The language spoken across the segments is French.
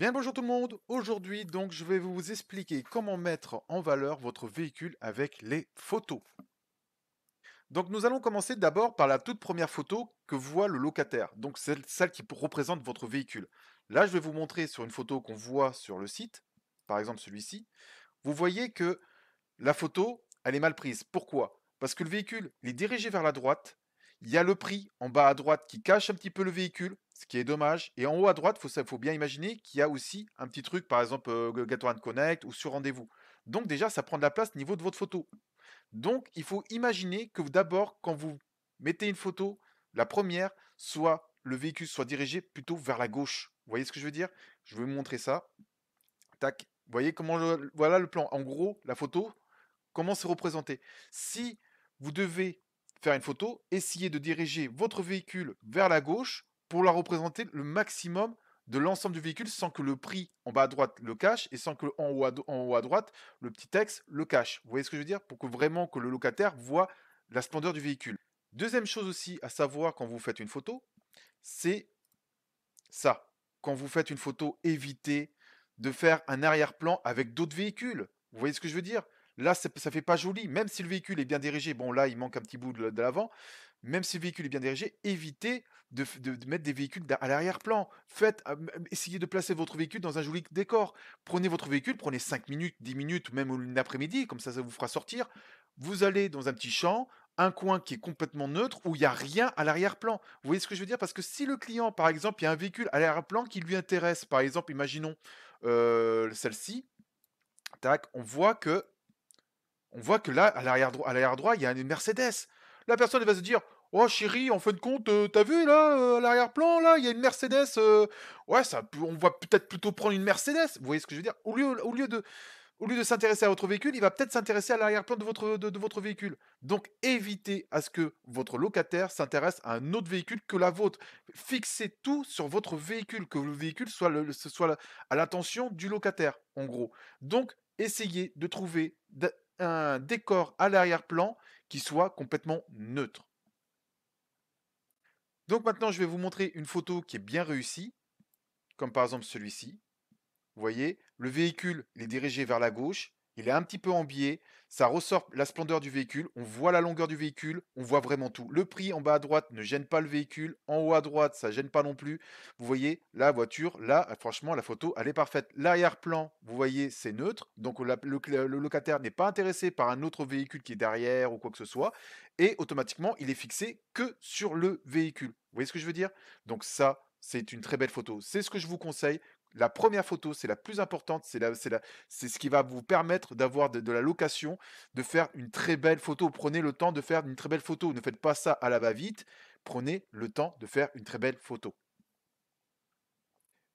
Bien bonjour tout le monde, aujourd'hui donc je vais vous expliquer comment mettre en valeur votre véhicule avec les photos. Donc nous allons commencer d'abord par la toute première photo que voit le locataire, donc celle, celle qui représente votre véhicule. Là je vais vous montrer sur une photo qu'on voit sur le site, par exemple celui-ci, vous voyez que la photo elle est mal prise. Pourquoi Parce que le véhicule est dirigé vers la droite il y a le prix en bas à droite qui cache un petit peu le véhicule, ce qui est dommage. Et en haut à droite, il faut, bien imaginer qu'il y a aussi un petit truc, par exemple euh, Gatorade Connect ou sur rendez-vous. Donc déjà, ça prend de la place au niveau de votre photo. Donc il faut imaginer que d'abord, quand vous mettez une photo, la première, soit le véhicule soit dirigé plutôt vers la gauche. Vous voyez ce que je veux dire Je vais vous montrer ça. Tac. Vous voyez comment je... voilà le plan. En gros, la photo, comment c'est représenté. Si vous devez faire une photo, essayez de diriger votre véhicule vers la gauche pour la représenter le maximum de l'ensemble du véhicule sans que le prix en bas à droite le cache et sans que en haut à, en haut à droite, le petit texte le cache. Vous voyez ce que je veux dire Pour que vraiment que le locataire voit la splendeur du véhicule. Deuxième chose aussi à savoir quand vous faites une photo, c'est ça. Quand vous faites une photo, évitez de faire un arrière-plan avec d'autres véhicules. Vous voyez ce que je veux dire Là, ça ne fait pas joli. Même si le véhicule est bien dirigé, bon, là, il manque un petit bout de, l'avant. Même si le véhicule est bien dirigé, évitez de, mettre des véhicules à l'arrière-plan. Faites, essayez de placer votre véhicule dans un joli décor. Prenez votre véhicule, prenez 5 minutes, 10 minutes, même une après-midi, comme ça, ça vous fera sortir. Vous allez dans un petit champ, un coin qui est complètement neutre où il n'y a rien à l'arrière-plan. Vous voyez ce que je veux dire Parce que si le client, par exemple, il y a un véhicule à l'arrière-plan qui lui intéresse, par exemple, imaginons celle-ci, tac, on voit que on voit que là, à l'arrière droit, à l'arrière droit, il y a une Mercedes. La personne va se dire Oh chérie, en fin de compte, euh, t'as vu là, euh, à l'arrière-plan, là, il y a une Mercedes. Euh, ouais, ça, on va peut-être plutôt prendre une Mercedes. Vous voyez ce que je veux dire au lieu, au lieu, de, au lieu de s'intéresser à votre véhicule, il va peut-être s'intéresser à l'arrière-plan de votre, votre véhicule. Donc évitez à ce que votre locataire s'intéresse à un autre véhicule que la vôtre. Fixez tout sur votre véhicule, que le véhicule soit, soit à l'attention du locataire, en gros. Donc essayez de trouver un décor à l'arrière-plan qui soit complètement neutre. Donc maintenant, je vais vous montrer une photo qui est bien réussie, comme par exemple celui-ci. Vous voyez, le véhicule est dirigé vers la gauche, il est un petit peu en biais, ça ressort la splendeur du véhicule, on voit la longueur du véhicule, on voit vraiment tout. Le prix en bas à droite ne gêne pas le véhicule, en haut à droite ça gêne pas non plus. Vous voyez la voiture, là franchement la photo elle est parfaite. L'arrière-plan, vous voyez c'est neutre, donc le, le locataire n'est pas intéressé par un autre véhicule qui est derrière ou quoi que ce soit, et automatiquement il est fixé que sur le véhicule. Vous voyez ce que je veux dire Donc ça, c'est une très belle photo. C'est ce que je vous conseille. La première photo, c'est la plus importante, c'est c'est c'est ce qui va vous permettre d'avoir de, la location, de faire une très belle photo. Prenez le temps de faire une très belle photo. Ne faites pas ça à la va-vite. Prenez le temps de faire une très belle photo.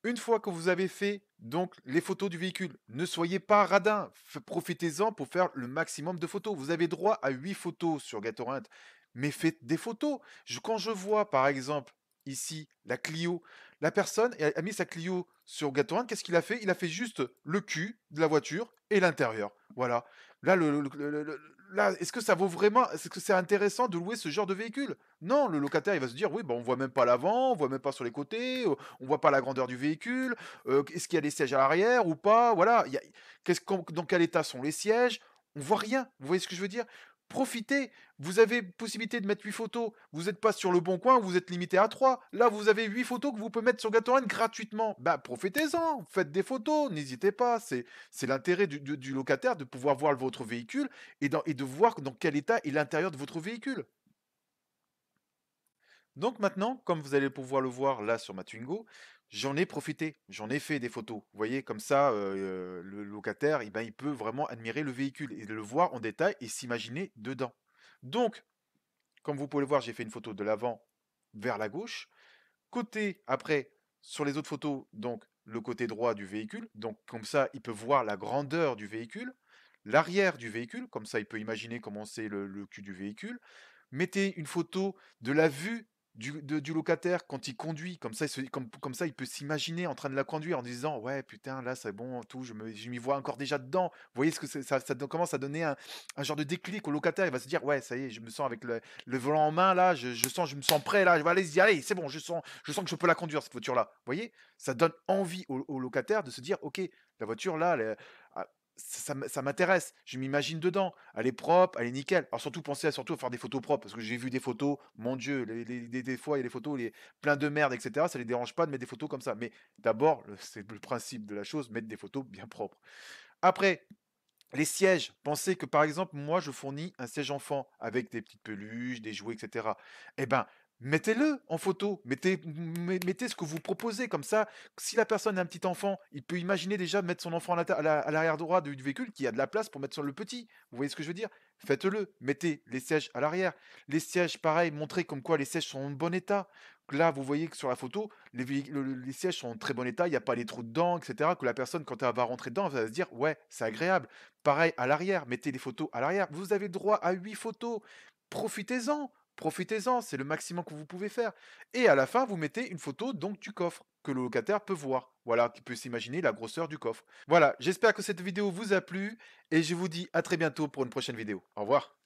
Une fois que vous avez fait donc les photos du véhicule, ne soyez pas radin. Profitez-en pour faire le maximum de photos. Vous avez droit à huit photos sur Gatorade, mais faites des photos. quand je vois par exemple ici la Clio. La personne a mis sa Clio sur Gatorade. Qu'est-ce qu'il a fait Il a fait juste le cul de la voiture et l'intérieur. Voilà. Là, le, là est-ce que ça vaut vraiment Est-ce que c'est intéressant de louer ce genre de véhicule Non, le locataire, il va se dire oui, ben, on voit même pas l'avant, on voit même pas sur les côtés, euh, on voit pas la grandeur du véhicule. Euh, est-ce qu'il y a des sièges à l'arrière ou pas Voilà. Qu'est-ce dans quel état sont les sièges on voit rien. Vous voyez ce que je veux dire profitez. Vous avez possibilité de mettre 8 photos. Vous n'êtes pas sur le bon coin, vous êtes limité à 3. Là, vous avez 8 photos que vous pouvez mettre sur Gatorade gratuitement. Bah, profitez-en, faites des photos, n'hésitez pas. C'est, c'est l'intérêt du, locataire de pouvoir voir votre véhicule et de voir dans quel état est l'intérieur de votre véhicule. Donc maintenant, comme vous allez pouvoir le voir là sur ma Twingo, j'en ai profité, j'en ai fait des photos. Vous voyez, comme ça, euh, euh, le locataire, eh ben, il peut vraiment admirer le véhicule et le voir en détail et s'imaginer dedans. Donc, comme vous pouvez le voir, j'ai fait une photo de l'avant vers la gauche. Côté, après, sur les autres photos, donc le côté droit du véhicule. Donc comme ça, il peut voir la grandeur du véhicule, l'arrière du véhicule, comme ça, il peut imaginer comment c'est le, le cul du véhicule. Mettez une photo de la vue du, locataire quand il conduit, comme ça, il comme, comme, ça, il peut s'imaginer en train de la conduire en disant ouais putain là c'est bon tout, je m'y vois encore déjà dedans. Vous voyez ce que ça, ça commence à donner un, genre de déclic au locataire. Il va se dire ouais ça y est, je me sens avec le, volant en main là, je, je, sens, je me sens prêt là, je vais aller y aller, c'est bon, je sens, je sens que je peux la conduire cette voiture là. Vous voyez, ça donne envie au, locataire de se dire ok la voiture là, elle, ah, ça, m'intéresse. Je m'imagine dedans. Elle est propre, elle est nickel. Alors surtout, pensez à, surtout faire des photos propres, parce que j'ai vu des photos, mon Dieu, des fois, il y a des photos les, plein de merde, etc. Ça les dérange pas de mettre des photos comme ça. Mais d'abord, c'est le principe de la chose, mettre des photos bien propres. Après, les sièges, pensez que par exemple, moi je fournis un siège enfant avec des petites peluches, des jouets, etc. Eh ben, mettez-le en photo, mettez, mettez ce que vous proposez, comme ça, si la personne a un petit enfant, il peut imaginer déjà mettre son enfant à l'arrière droit du véhicule, qui a de la place pour mettre sur le petit, vous voyez ce que je veux dire Faites-le, mettez les sièges à l'arrière, les sièges, pareil, montrez comme quoi les sièges sont en bon état, Là, vous voyez que sur la photo, les, les sièges sont en très bon état, il n'y a pas les trous dedans, etc. Que la personne, quand elle va rentrer dedans, elle va se dire Ouais, c'est agréable. Pareil à l'arrière, mettez des photos à l'arrière. Vous avez droit à 8 photos. Profitez-en profitez-en, c'est le maximum que vous pouvez faire. Et à la fin, vous mettez une photo donc du coffre que le locataire peut voir. Voilà, qui peut s'imaginer la grosseur du coffre. Voilà, j'espère que cette vidéo vous a plu et je vous dis à très bientôt pour une prochaine vidéo. Au revoir.